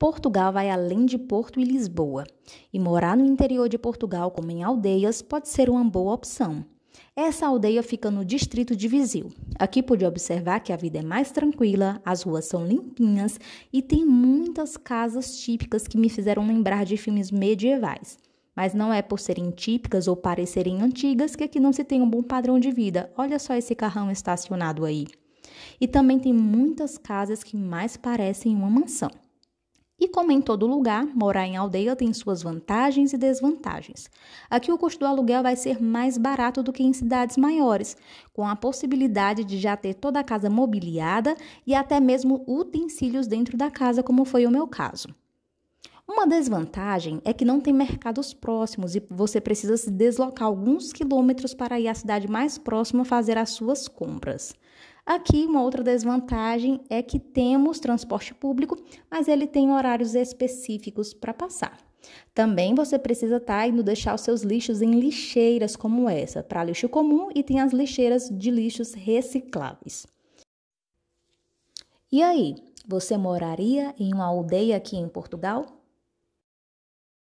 Portugal vai além de Porto e Lisboa, e morar no interior de Portugal, como em aldeias, pode ser uma boa opção. Essa aldeia fica no distrito de Viseu. Aqui pude observar que a vida é mais tranquila, as ruas são limpinhas e tem muitas casas típicas que me fizeram lembrar de filmes medievais. Mas não é por serem típicas ou parecerem antigas que aqui não se tem um bom padrão de vida. Olha só esse carrão estacionado aí. E também tem muitas casas que mais parecem uma mansão. E como em todo lugar, morar em aldeia tem suas vantagens e desvantagens. Aqui o custo do aluguel vai ser mais barato do que em cidades maiores, com a possibilidade de já ter toda a casa mobiliada e até mesmo utensílios dentro da casa, como foi o meu caso. Uma desvantagem é que não tem mercados próximos e você precisa se deslocar alguns quilômetros para ir à cidade mais próxima fazer as suas compras. Aqui, uma outra desvantagem é que temos transporte público, mas ele tem horários específicos para passar. Também você precisa estar tá indo deixar os seus lixos em lixeiras como essa, para lixo comum e tem as lixeiras de lixos recicláveis. E aí, você moraria em uma aldeia aqui em Portugal?